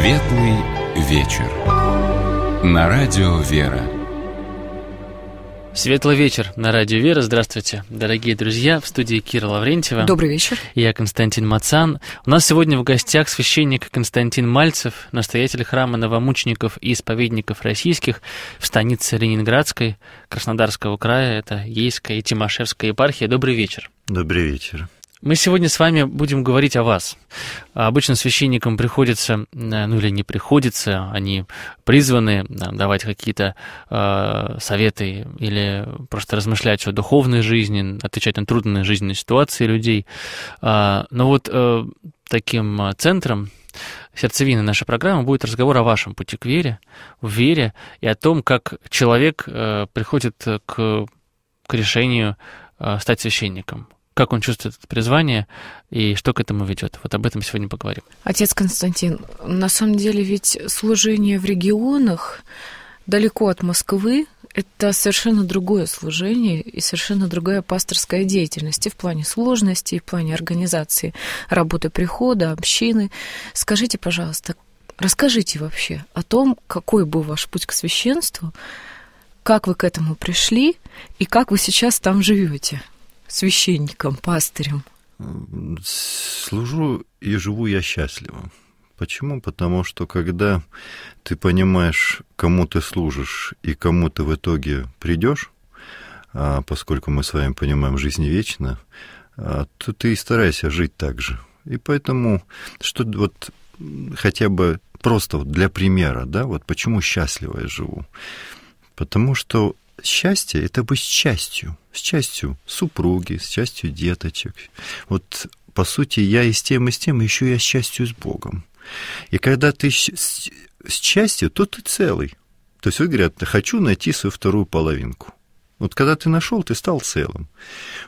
Светлый вечер. На радио Вера. Светлый вечер на радио Вера. Здравствуйте, дорогие друзья. В студии Кира Лаврентьева. Добрый вечер. Я Константин Мацан. У нас сегодня в гостях священник Константин Мальцев, настоятель храма новомучеников и исповедников российских в станице Ленинградской, Краснодарского края, это Ейская и Тимошевская епархия. Добрый вечер. Добрый вечер. Мы сегодня с вами будем говорить о вас. А обычно священникам приходится, э, ну или не приходится, они призваны давать какие-то э, советы или просто размышлять о духовной жизни, отвечать на трудные жизненные ситуации людей. Э, но вот э, таким э, центром сердцевины нашей программы будет разговор о вашем пути к вере, в вере и о том, как человек э, приходит к, к решению э, стать священником как он чувствует это призвание и что к этому ведет. Вот об этом сегодня поговорим. Отец Константин, на самом деле ведь служение в регионах далеко от Москвы, это совершенно другое служение и совершенно другая пасторская деятельность и в плане сложности, и в плане организации работы прихода, общины. Скажите, пожалуйста, расскажите вообще о том, какой был ваш путь к священству, как вы к этому пришли и как вы сейчас там живете священником, пастырем? Служу и живу я счастливо. Почему? Потому что когда ты понимаешь, кому ты служишь и кому ты в итоге придешь, а поскольку мы с вами понимаем жизнь вечна, то ты и старайся жить так же. И поэтому, что вот хотя бы просто для примера, да, вот почему счастливо я живу. Потому что счастье — это быть счастью, с частью супруги, с частью деточек. Вот, по сути, я и с тем, и с тем, и еще я счастью с Богом. И когда ты с, счастью, то ты целый. То есть, вы говорят, хочу найти свою вторую половинку. Вот когда ты нашел, ты стал целым.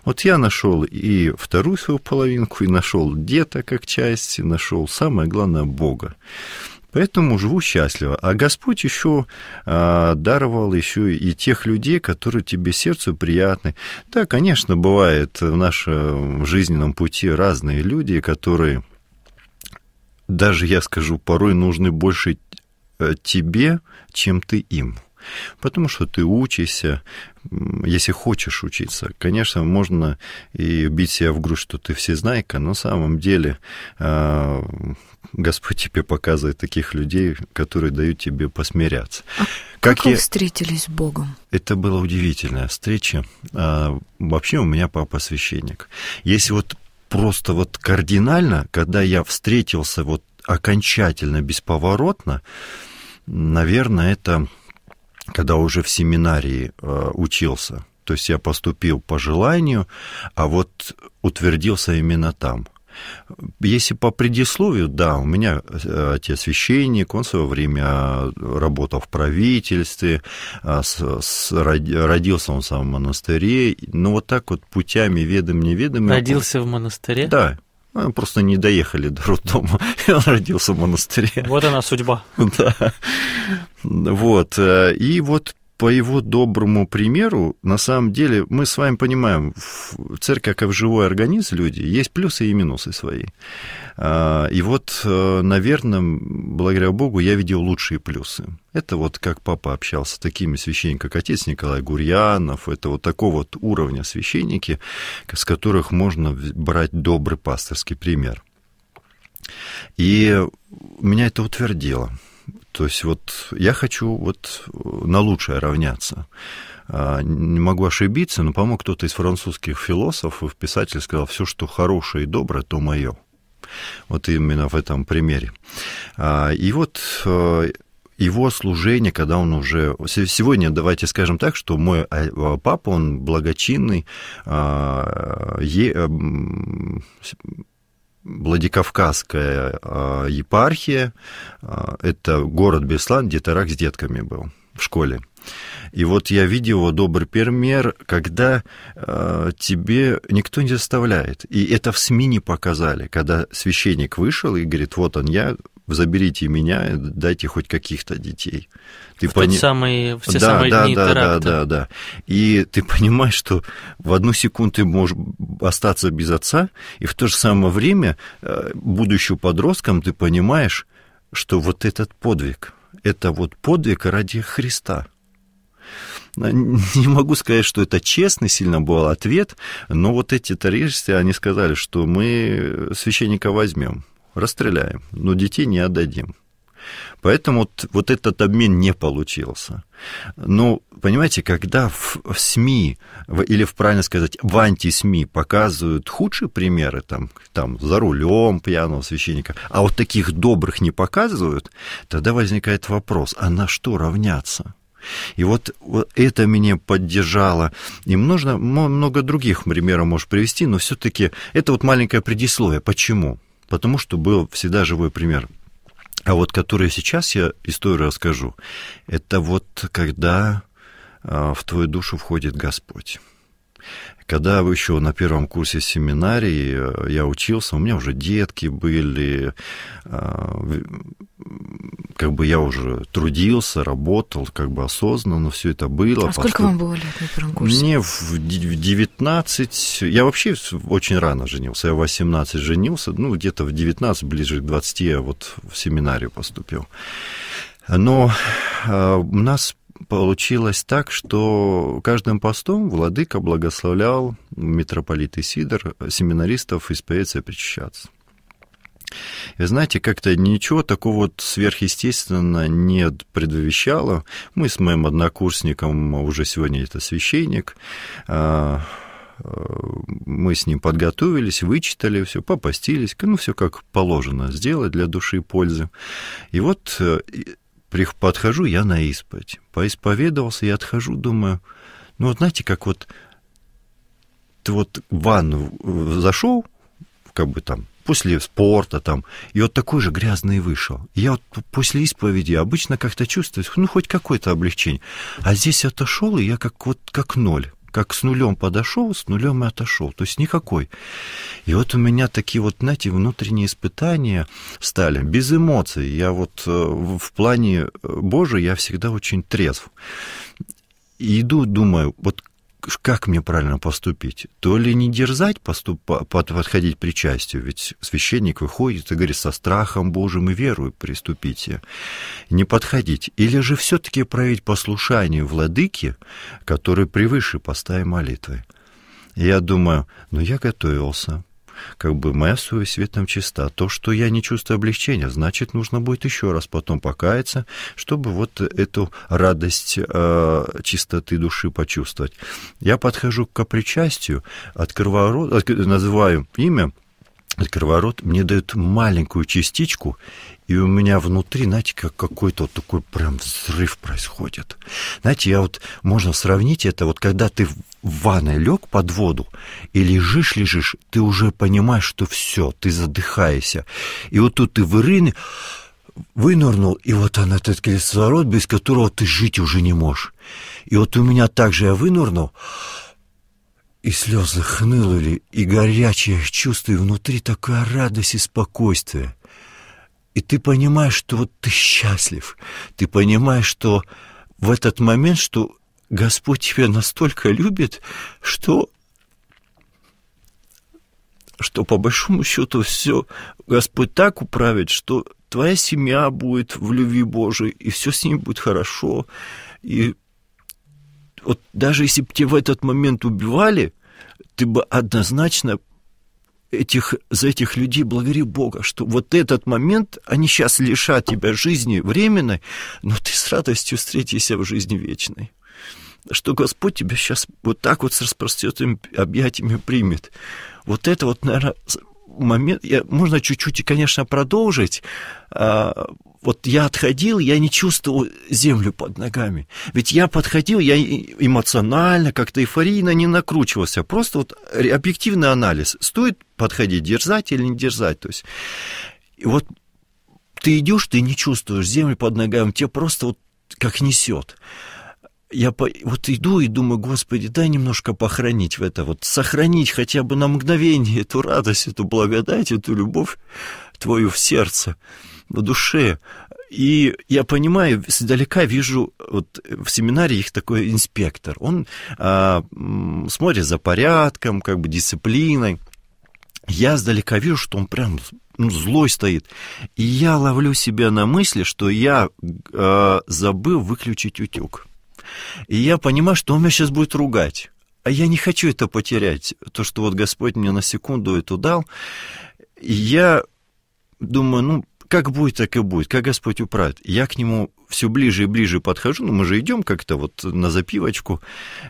Вот я нашел и вторую свою половинку, и нашел деток как часть, и нашел самое главное Бога. Поэтому живу счастливо. А Господь еще а, даровал еще и тех людей, которые тебе сердцу приятны. Да, конечно, бывает в нашем жизненном пути разные люди, которые даже, я скажу, порой нужны больше э, тебе, чем ты им. Потому что ты учишься, если хочешь учиться. Конечно, можно и бить себя в грудь, что ты всезнайка, но на самом деле а, Господь тебе показывает таких людей, которые дают тебе посмиряться. А как, как вы встретились с Богом? Это была удивительная встреча. А, вообще у меня папа священник. Если вот просто вот кардинально, когда я встретился вот окончательно, бесповоротно, наверное, это когда уже в семинарии э, учился. То есть я поступил по желанию, а вот утвердился именно там. Если по предисловию, да, у меня э, отец священник, он в свое время работал в правительстве, а, родился он сам в монастыре, но ну, вот так вот путями ведом-неведомым... Родился в монастыре? Да, мы ну, просто не доехали до роддома, и он родился в монастыре. Вот она судьба. Да. Вот. Э, и вот по его доброму примеру, на самом деле, мы с вами понимаем, церковь как живой организм люди, есть плюсы и минусы свои. А, и вот, э, наверное, благодаря Богу, я видел лучшие плюсы. Это вот как папа общался с такими священниками, как отец Николай Гурьянов, это вот такого вот уровня священники, с которых можно брать добрый пасторский пример. И меня это утвердило – то есть вот я хочу вот э, на лучшее равняться. А, не могу ошибиться, но, по-моему, кто-то из французских философов, писатель сказал, все, что хорошее и доброе, то мое. Вот именно в этом примере. А, и вот э, его служение, когда он уже... Сегодня, давайте скажем так, что мой а, папа, он благочинный, Владикавказская э, епархия. Э, это город Беслан, где теракт с детками был в школе. И вот я видел добрый пример, когда э, тебе никто не заставляет. И это в СМИ не показали, когда священник вышел и говорит, вот он я, заберите меня, дайте хоть каких-то детей. Ты в пони... самые, все да, самые да, дни да, да, да, да. И ты понимаешь, что в одну секунду ты можешь остаться без отца, и в то же самое время, э, будучи подростком, ты понимаешь, что вот этот подвиг, это вот подвиг ради Христа. Не могу сказать, что это честный сильно был ответ, но вот эти террористы, они сказали, что мы священника возьмем расстреляем, но детей не отдадим. Поэтому вот, вот этот обмен не получился. Но, ну, понимаете, когда в СМИ, или, правильно сказать, в анти-СМИ показывают худшие примеры, там, там за рулем пьяного священника, а вот таких добрых не показывают, тогда возникает вопрос, а на что равняться? И вот, вот это меня поддержало. И нужно много других примеров можешь привести, но все-таки это вот маленькое предисловие. Почему? потому что был всегда живой пример. А вот которые сейчас я историю расскажу, это вот когда а, в твою душу входит Господь. Когда еще на первом курсе семинарии э, я учился, у меня уже детки были, э, как бы я уже трудился, работал, как бы осознанно все это было. А сколько вам было лет на первом курсе? Мне в 19, я вообще очень рано женился, я в 18 женился, ну где-то в 19, ближе к 20 я вот в семинарию поступил. Но э, у нас получилось так, что каждым постом владыка благословлял митрополит Исидор, семинаристов из Пеция причащаться. И знаете, как-то ничего такого вот сверхъестественно не предвещало. Мы с моим однокурсником, уже сегодня это священник, а, мы с ним подготовились, вычитали все, попостились, ну, все как положено сделать для души пользы. И вот э, подхожу я на исповедь. Поисповедовался я отхожу, думаю, ну вот знаете, как вот ты вот в ванну э, зашел, как бы там, после спорта там, и вот такой же грязный вышел. Я вот после исповеди обычно как-то чувствую, ну, хоть какое-то облегчение. А здесь отошел, и я как вот как ноль как с нулем подошел, с нулем и отошел. То есть никакой. И вот у меня такие вот, знаете, внутренние испытания стали без эмоций. Я вот э, в плане Божий я всегда очень трезв. И иду, думаю, вот как мне правильно поступить? То ли не дерзать поступ, подходить причастию, ведь священник выходит и говорит, со страхом Божьим и верой приступите, не подходить, или же все-таки проявить послушание владыки, который превыше поста и молитвы. Я думаю, ну я готовился, как бы моя совесть светом чиста. То, что я не чувствую облегчения, значит, нужно будет еще раз потом покаяться, чтобы вот эту радость э, чистоты души почувствовать. Я подхожу к капричастию, открываю рот, от, э, называю имя, открываю рот, мне дают маленькую частичку, и у меня внутри, знаете, как какой-то вот такой прям взрыв происходит. Знаете, я вот, можно сравнить это, вот когда ты в ванной лег под воду и лежишь, лежишь, ты уже понимаешь, что все, ты задыхаешься. И вот тут ты вырыны, вынырнул, и вот она, этот кислород, без которого ты жить уже не можешь. И вот у меня также я вынырнул, и слезы хнынули, и горячее чувство, и внутри такая радость и спокойствие. И ты понимаешь, что вот ты счастлив. Ты понимаешь, что в этот момент, что Господь тебя настолько любит, что что по большому счету все Господь так управит, что твоя семья будет в любви Божией, и все с ним будет хорошо. И вот даже если бы тебя в этот момент убивали, ты бы однозначно этих, за этих людей благодари Бога, что вот этот момент, они сейчас лишат тебя жизни временной, но ты с радостью встретишься в жизни вечной что Господь тебя сейчас вот так вот с распростертыми объятиями примет. Вот это вот, наверное, момент, я, можно чуть-чуть, и, конечно, продолжить. А, вот я отходил, я не чувствовал землю под ногами. Ведь я подходил, я эмоционально, как-то эйфорийно не накручивался. Просто вот объективный анализ. Стоит подходить, дерзать или не дерзать. То есть, и вот ты идешь, ты не чувствуешь землю под ногами, тебе просто вот как несет я по... вот иду и думаю, Господи, дай немножко похоронить в это, вот сохранить хотя бы на мгновение эту радость, эту благодать, эту любовь Твою в сердце, в душе. И я понимаю, издалека вижу, вот в семинаре их такой инспектор, он а, смотрит за порядком, как бы дисциплиной. Я издалека вижу, что он прям ну, злой стоит. И я ловлю себя на мысли, что я а, забыл выключить утюг. И я понимаю, что он меня сейчас будет ругать. А я не хочу это потерять. То, что вот Господь мне на секунду это дал. И я думаю, ну, как будет, так и будет, как Господь управит. Я к нему все ближе и ближе подхожу, ну мы же идем как-то вот на запивочку,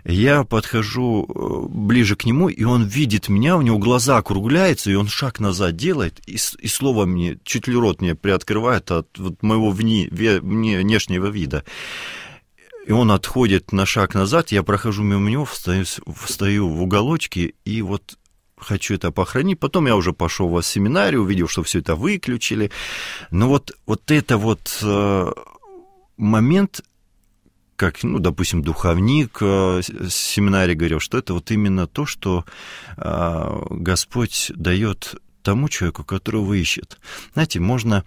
я подхожу э, ближе к нему, и он видит меня, у него глаза округляются, и он шаг назад делает, и, и слово мне, чуть ли рот не приоткрывает от вот, моего вни, ве, вне, внешнего вида. И он отходит на шаг назад, я прохожу мимо него, встаю, встаю в уголочке и вот хочу это похоронить. Потом я уже пошел в семинарию, увидел, что все это выключили. Но вот, вот это вот э, момент, как, ну, допустим, духовник э, семинарии говорил, что это вот именно то, что э, Господь дает тому человеку, которого ищет. Знаете, можно,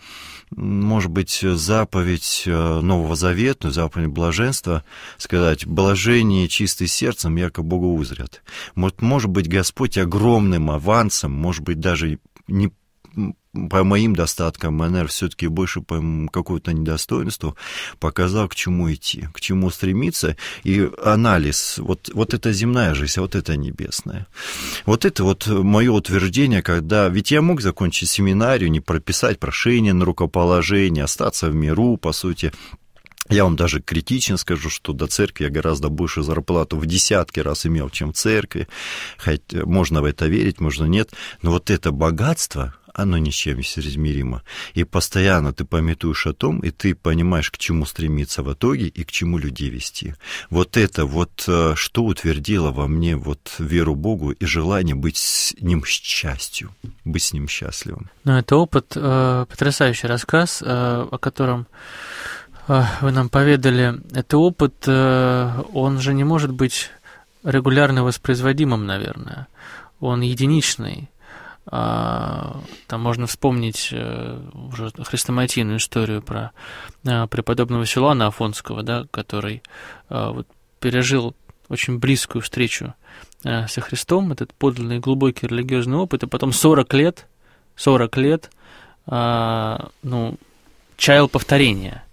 может быть, заповедь э, Нового Завета, заповедь блаженства, сказать, блажение чистым сердцем, яко Богу узрят. Вот, может быть, Господь огромным авансом, может быть, даже не по моим достаткам МНР все-таки больше по какому-то недостоинству показал, к чему идти, к чему стремиться. И анализ, вот, вот это земная жизнь, а вот это небесная. Вот это вот мое утверждение, когда... Ведь я мог закончить семинарию, не прописать прошение на рукоположение, остаться в миру, по сути, я вам даже критично скажу, что до церкви я гораздо больше зарплату в десятки раз имел, чем в церкви. Хоть э, можно в это верить, можно нет. Но вот это богатство, оно ни с чем не И постоянно ты пометуешь о том, и ты понимаешь, к чему стремиться в итоге и к чему людей вести. Вот это вот, э, что утвердило во мне вот веру Богу и желание быть с Ним счастью, быть с Ним счастливым. Ну, это опыт, э, потрясающий рассказ, э, о котором э, вы нам поведали. Это опыт, э, он же не может быть регулярно воспроизводимым, наверное. Он единичный а, там можно вспомнить э, уже хрестоматийную историю про э, преподобного Силана Афонского, да, который э, вот пережил очень близкую встречу со Христом, этот подлинный глубокий религиозный опыт, и потом 40 лет, 40 лет, а, ну, чаял повторения –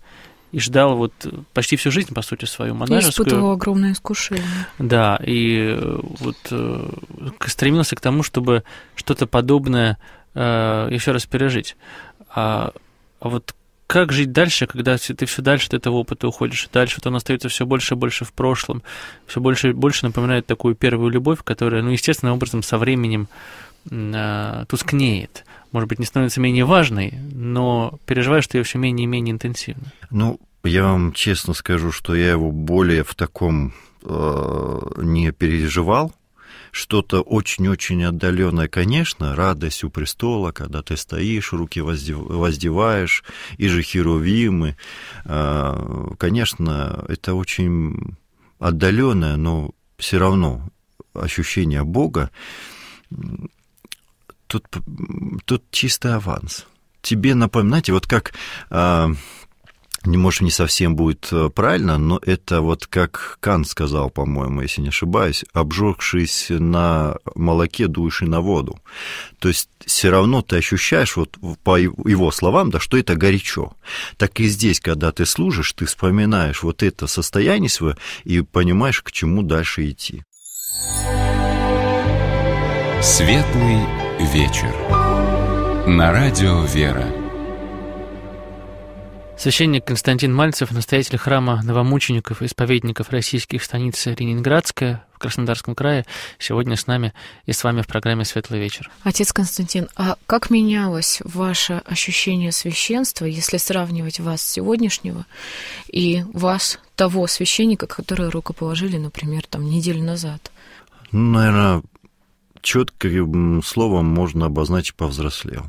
и ждал вот почти всю жизнь, по сути, свою монашескую. Я испытывал огромное искушение. Да, и э, вот э, стремился к тому, чтобы что-то подобное э, еще раз пережить. А, а вот как жить дальше, когда ты все дальше от этого опыта уходишь, дальше вот он остается все больше и больше в прошлом, все больше и больше напоминает такую первую любовь, которая, ну, естественным образом со временем тускнеет может быть, не становится менее важной, но переживаешь что ее все менее и менее интенсивно. Ну, я вам честно скажу, что я его более в таком э, не переживал. Что-то очень-очень отдаленное, конечно, радость у престола, когда ты стоишь, руки воздеваешь, и же херувимы. Э, конечно, это очень отдаленное, но все равно ощущение Бога тут, тут чисто аванс. Тебе напоминайте, вот как, а, не может, не совсем будет э, правильно, но это вот как Кан сказал, по-моему, если не ошибаюсь, обжегшись на молоке, дуешь на воду. То есть все равно ты ощущаешь, вот по его словам, да, что это горячо. Так и здесь, когда ты служишь, ты вспоминаешь вот это состояние свое и понимаешь, к чему дальше идти. Светлый Вечер. На радио «Вера». Священник Константин Мальцев, настоятель храма новомучеников и исповедников российских станиц Ленинградская в Краснодарском крае, сегодня с нами и с вами в программе «Светлый вечер». Отец Константин, а как менялось ваше ощущение священства, если сравнивать вас сегодняшнего и вас того священника, который рукоположили, например, там неделю назад? Ну, наверное, четким словом можно обозначить «повзрослел».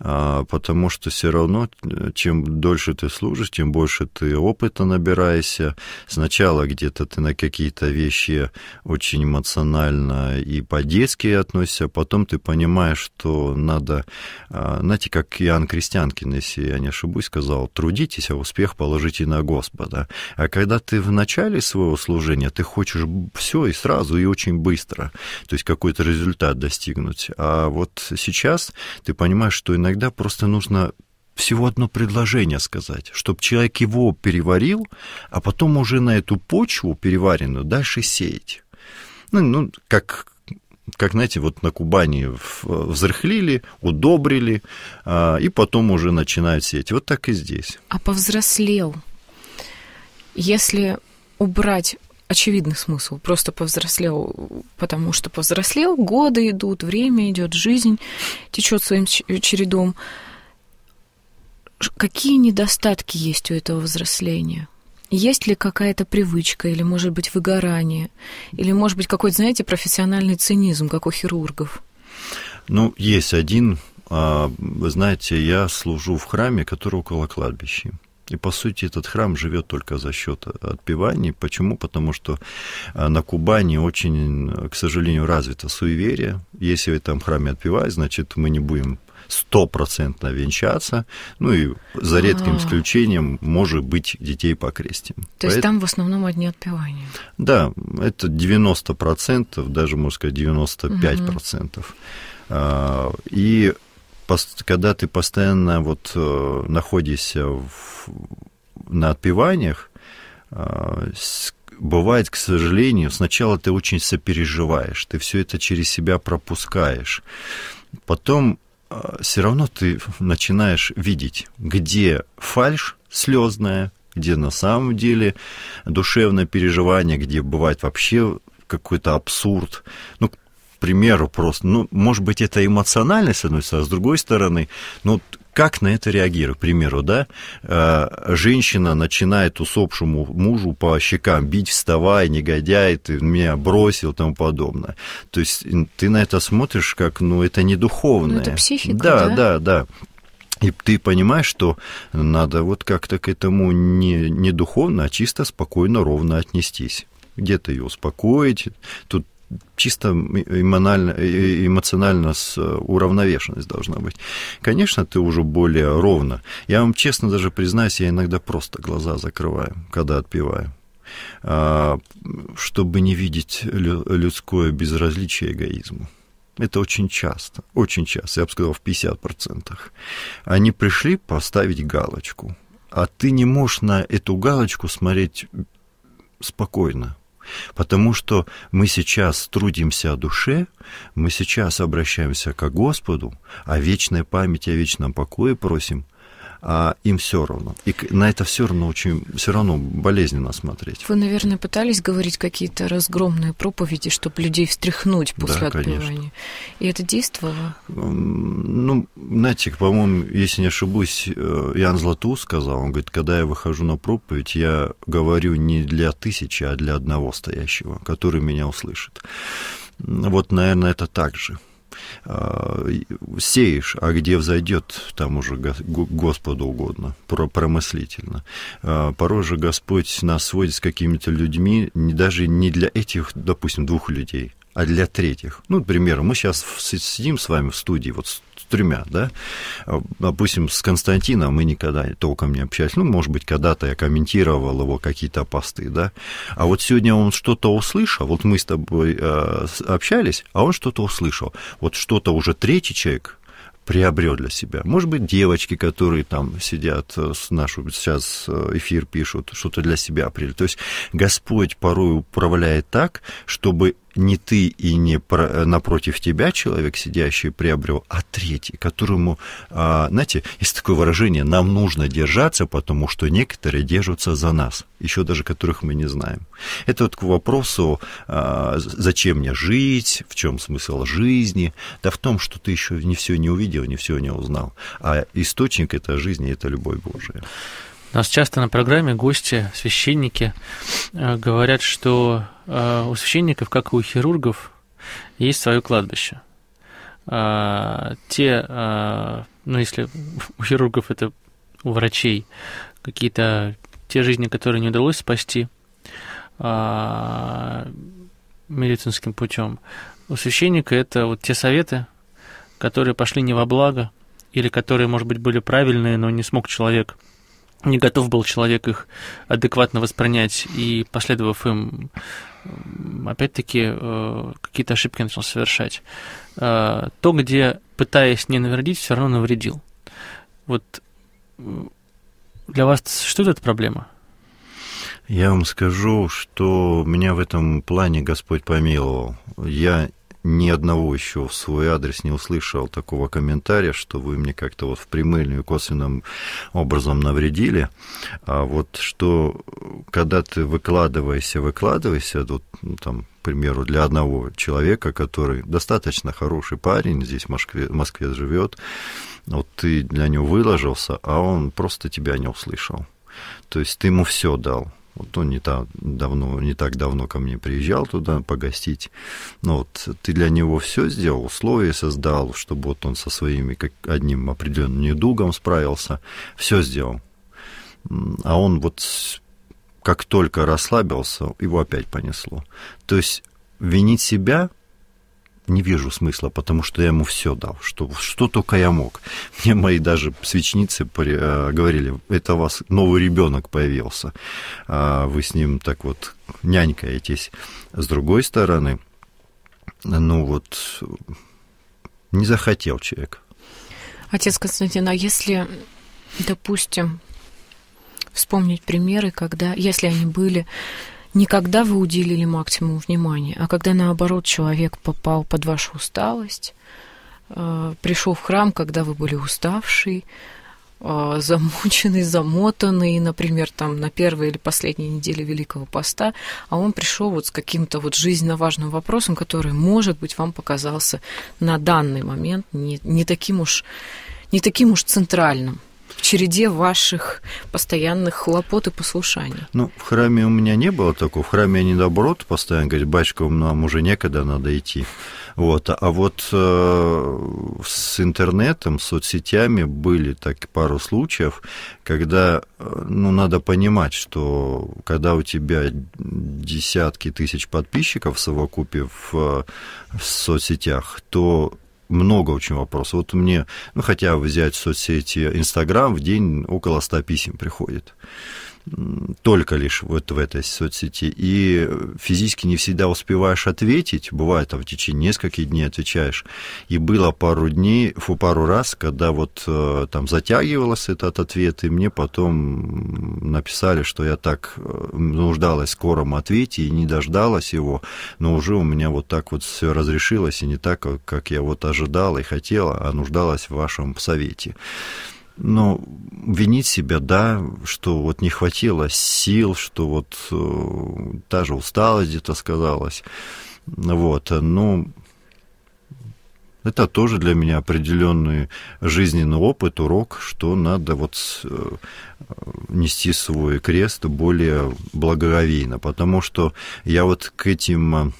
А, потому что все равно, э, чем дольше ты служишь, тем больше ты опыта набираешься. Сначала где-то ты на какие-то вещи очень эмоционально и по-детски относишься, а потом ты понимаешь, что надо, а, знаете, как Иоанн Крестьянкин, если я не ошибусь, сказал, трудитесь, а успех положите на Господа. А когда ты в начале своего служения, ты хочешь все и сразу, и очень быстро, то есть какой-то результат достигнуть. А вот сейчас ты понимаешь, что иногда иногда просто нужно всего одно предложение сказать, чтобы человек его переварил, а потом уже на эту почву переваренную дальше сеять. Ну, ну как, как, знаете, вот на Кубани взрыхлили, удобрили, а, и потом уже начинают сеять. Вот так и здесь. А повзрослел. Если убрать очевидный смысл. Просто повзрослел, потому что повзрослел, годы идут, время идет, жизнь течет своим чередом. Какие недостатки есть у этого взросления? Есть ли какая-то привычка, или, может быть, выгорание, или, может быть, какой-то, знаете, профессиональный цинизм, как у хирургов? Ну, есть один. А, вы знаете, я служу в храме, который около кладбища. И, по сути, этот храм живет только за счет отпеваний. Почему? Потому что а, на Кубани очень, к сожалению, развито суеверие. Если в этом храме отпевать, значит, мы не будем стопроцентно венчаться, ну и за а. редким А-а-а. исключением, может быть, детей покрестим. То Поэтому... есть там в основном одни отпевания? Да, это 90%, даже, можно сказать, 95%. Угу. А, и когда ты постоянно вот э, находишься на отпеваниях, э, бывает, к сожалению, сначала ты очень сопереживаешь, ты все это через себя пропускаешь. Потом э, все равно ты начинаешь видеть, где фальш слезная, где на самом деле душевное переживание, где бывает вообще какой-то абсурд. Ну, примеру просто, ну, может быть, это эмоционально, с одной стороны, а с другой стороны, ну, как на это реагировать? К примеру, да, э, женщина начинает усопшему мужу по щекам бить, вставай, негодяй, ты меня бросил, и тому подобное. То есть ты на это смотришь как, ну, это не духовное. Ну, это психика, да? Да, да, да. И ты понимаешь, что надо вот как-то к этому не, не духовно, а чисто спокойно, ровно отнестись где-то ее успокоить. Тут чисто эмонально, эмоционально э, уравновешенность должна быть. Конечно, ты уже более ровно. Я вам честно даже признаюсь, я иногда просто глаза закрываю, когда отпиваю а, чтобы не видеть людское безразличие эгоизму. Это очень часто, очень часто, я бы сказал, в 50%. Они пришли поставить галочку, а ты не можешь на эту галочку смотреть спокойно, Потому что мы сейчас трудимся о душе, мы сейчас обращаемся к Господу, о а вечной памяти, о вечном покое просим – а им все равно. И на это все равно очень, все равно болезненно смотреть. Вы, наверное, пытались говорить какие-то разгромные проповеди, чтобы людей встряхнуть после да, отбивания. И это действовало? Ну, знаете, по-моему, если не ошибусь, Ян э, Злату сказал, он говорит, когда я выхожу на проповедь, я говорю не для тысячи, а для одного стоящего, который меня услышит. Вот, наверное, это так же. Э, сеешь, а где взойдет, там уже Господу угодно, промыслительно. Э, порой же Господь нас сводит с какими-то людьми, даже не для этих, допустим, двух людей, а для третьих. Ну, к примеру, мы сейчас сидим с вами в студии, вот тремя, да, допустим, с Константином мы никогда толком не общались, ну, может быть, когда-то я комментировал его какие-то посты, да, а вот сегодня он что-то услышал, вот мы с тобой э, общались, а он что-то услышал, вот что-то уже третий человек приобрел для себя. Может быть, девочки, которые там сидят, э, с нашу сейчас э, эфир пишут, что-то для себя приобрели. То есть Господь порой управляет так, чтобы не ты и не про, э, напротив тебя человек сидящий приобрел, а третий, которому, а, знаете, есть такое выражение, нам нужно держаться, потому что некоторые держатся за нас, еще даже которых мы не знаем. Это вот к вопросу, а, зачем мне жить, в чем смысл жизни, да в том, что ты еще не все не увидел, не все не узнал, а источник этой жизни, это любовь Божия. У нас часто на программе гости, священники э, говорят, что э, у священников, как и у хирургов, есть свое кладбище. А, те, а, ну если у хирургов это у врачей какие-то те жизни, которые не удалось спасти а, медицинским путем, у священника это вот те советы, которые пошли не во благо, или которые, может быть, были правильные, но не смог человек не готов был человек их адекватно воспринять, и, последовав им, опять-таки, э, какие-то ошибки начал совершать. Э, то, где, пытаясь не навредить, все равно навредил. Вот для вас что это проблема? Я вам скажу, что меня в этом плане Господь помиловал. Я ни одного еще в свой адрес не услышал такого комментария, что вы мне как-то вот в прямым и косвенным образом навредили. А вот что, когда ты выкладываешься, выкладываешься, вот, ну, там, к примеру, для одного человека, который достаточно хороший парень, здесь в Москве, в Москве живет, вот ты для него выложился, а он просто тебя не услышал. То есть ты ему все дал. Вот он не, так давно, не так давно ко мне приезжал туда погостить. Но вот ты для него все сделал, условия создал, чтобы вот он со своими как одним определенным недугом справился, все сделал. А он вот как только расслабился, его опять понесло. То есть винить себя не вижу смысла, потому что я ему все дал, что, что только я мог. Мне мои даже свечницы э, говорили, это у вас новый ребенок появился, а, вы с ним так вот нянькаетесь. С другой стороны, ну вот, не захотел человек. Отец Константин, а если, допустим, вспомнить примеры, когда, если они были, не когда вы уделили максимум внимания, а когда, наоборот, человек попал под вашу усталость, э, пришел в храм, когда вы были уставший, э, замученный, замотанный, например, там на первой или последней неделе Великого Поста, а он пришел вот с каким-то вот жизненно важным вопросом, который, может быть, вам показался на данный момент не, не таким уж не таким уж центральным в череде ваших постоянных хлопот и послушаний? Ну, в храме у меня не было такого. В храме они, наоборот, постоянно говорят, батюшка, ну, нам уже некогда надо идти. Вот. А вот э, с интернетом, с соцсетями были так пару случаев, когда, э, ну, надо понимать, что когда у тебя десятки тысяч подписчиков в совокупе в, э, в соцсетях, то много очень вопросов. Вот мне, ну, хотя взять соцсети Инстаграм, в день около 100 писем приходит только лишь вот в этой соцсети, и физически не всегда успеваешь ответить, бывает там в течение нескольких дней отвечаешь, и было пару дней, фу, пару раз, когда вот э, там затягивалось этот ответ, и мне потом написали, что я так э, нуждалась в скором ответе и не дождалась его, но уже у меня вот так вот все разрешилось, и не так, как я вот ожидала и хотела, а нуждалась в вашем совете. Но ну, винить себя, да, что вот не хватило сил, что вот э, та же усталость где-то сказалась. Вот, ну, это тоже для меня определенный жизненный опыт, урок, что надо вот э, нести свой крест более благоговейно, потому что я вот к этим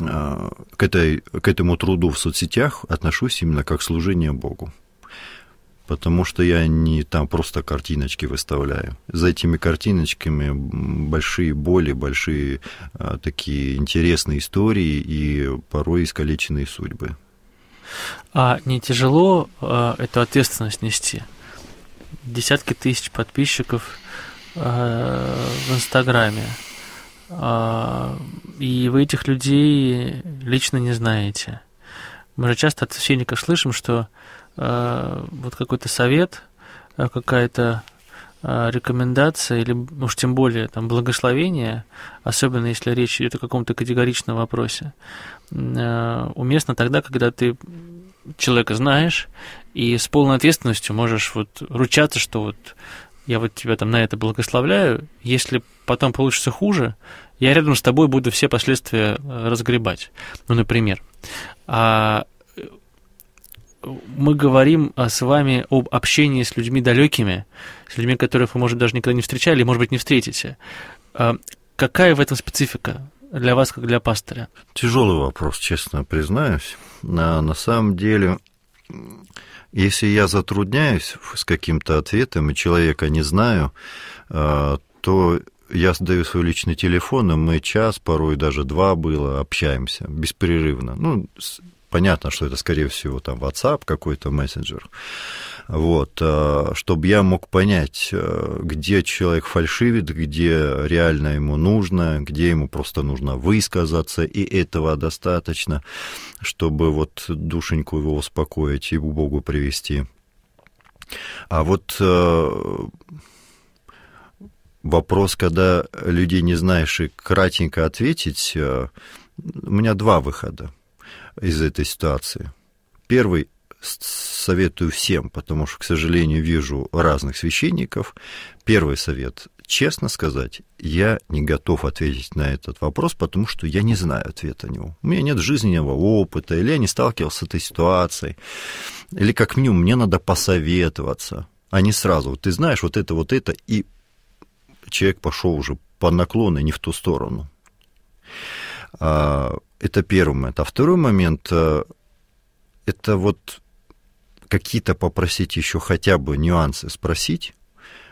э, к, этой, к этому труду в соцсетях отношусь именно как служение Богу потому что я не там просто картиночки выставляю. За этими картиночками большие боли, большие а, такие интересные истории и порой искалеченные судьбы. А не тяжело а, эту ответственность нести? Десятки тысяч подписчиков а, в Инстаграме. А, и вы этих людей лично не знаете. Мы же часто от священников слышим, что Э, вот какой-то совет, э, какая-то э, рекомендация или ну, уж тем более там благословение, особенно если речь идет о каком-то категоричном вопросе, уместно тогда, когда ты человека знаешь и с полной ответственностью можешь вот ручаться, что вот я вот тебя там на это благословляю, если потом получится хуже, я рядом с тобой буду все последствия разгребать, ну, например. А мы говорим а, с вами об общении с людьми далекими, с людьми, которых вы, может, даже никогда не встречали, может быть, не встретите. А, какая в этом специфика для вас, как для пастора? Тяжелый вопрос, честно признаюсь. На, на самом деле, если я затрудняюсь с каким-то ответом и человека не знаю, а, то я сдаю свой личный телефон, и мы час, порой даже два было, общаемся беспрерывно. Ну, понятно, что это, скорее всего, там WhatsApp, какой-то мессенджер, вот, э, чтобы я мог понять, э, где человек фальшивит, где реально ему нужно, где ему просто нужно высказаться, и этого достаточно, чтобы вот душеньку его успокоить и к Богу привести. А вот э, вопрос, когда людей не знаешь и кратенько ответить, у меня два выхода из этой ситуации. Первый советую всем, потому что, к сожалению, вижу разных священников. Первый совет – честно сказать, я не готов ответить на этот вопрос, потому что я не знаю ответа на него. У меня нет жизненного опыта, или я не сталкивался с этой ситуацией, или как минимум мне надо посоветоваться, а не сразу. ты знаешь вот это, вот это, и человек пошел уже по наклону не в ту сторону. А, это первый момент. А второй момент э, – это вот какие-то попросить еще хотя бы нюансы спросить,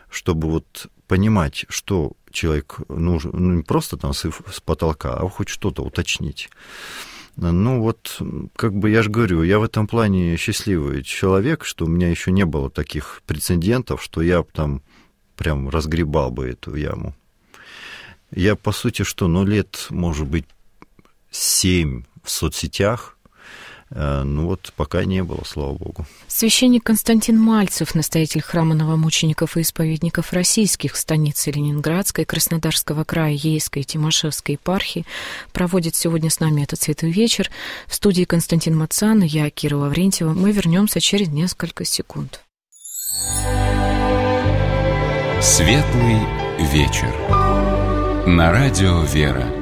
чтобы вот понимать, что человек нужен, ну, не просто там с, с потолка, а хоть что-то уточнить. Ну вот, как бы я же говорю, я в этом плане счастливый человек, что у меня еще не было таких прецедентов, что я там прям разгребал бы эту яму. Я, по сути, что, ну, лет, может быть, семь в соцсетях, э, ну вот пока не было, слава богу. Священник Константин Мальцев, настоятель храма новомучеников и исповедников российских станицы Ленинградской, Краснодарского края, Ейской и Тимошевской епархии, проводит сегодня с нами этот светлый вечер. В студии Константин Мацан и я, Кира Лаврентьева. Мы вернемся через несколько секунд. Светлый вечер. На радио «Вера».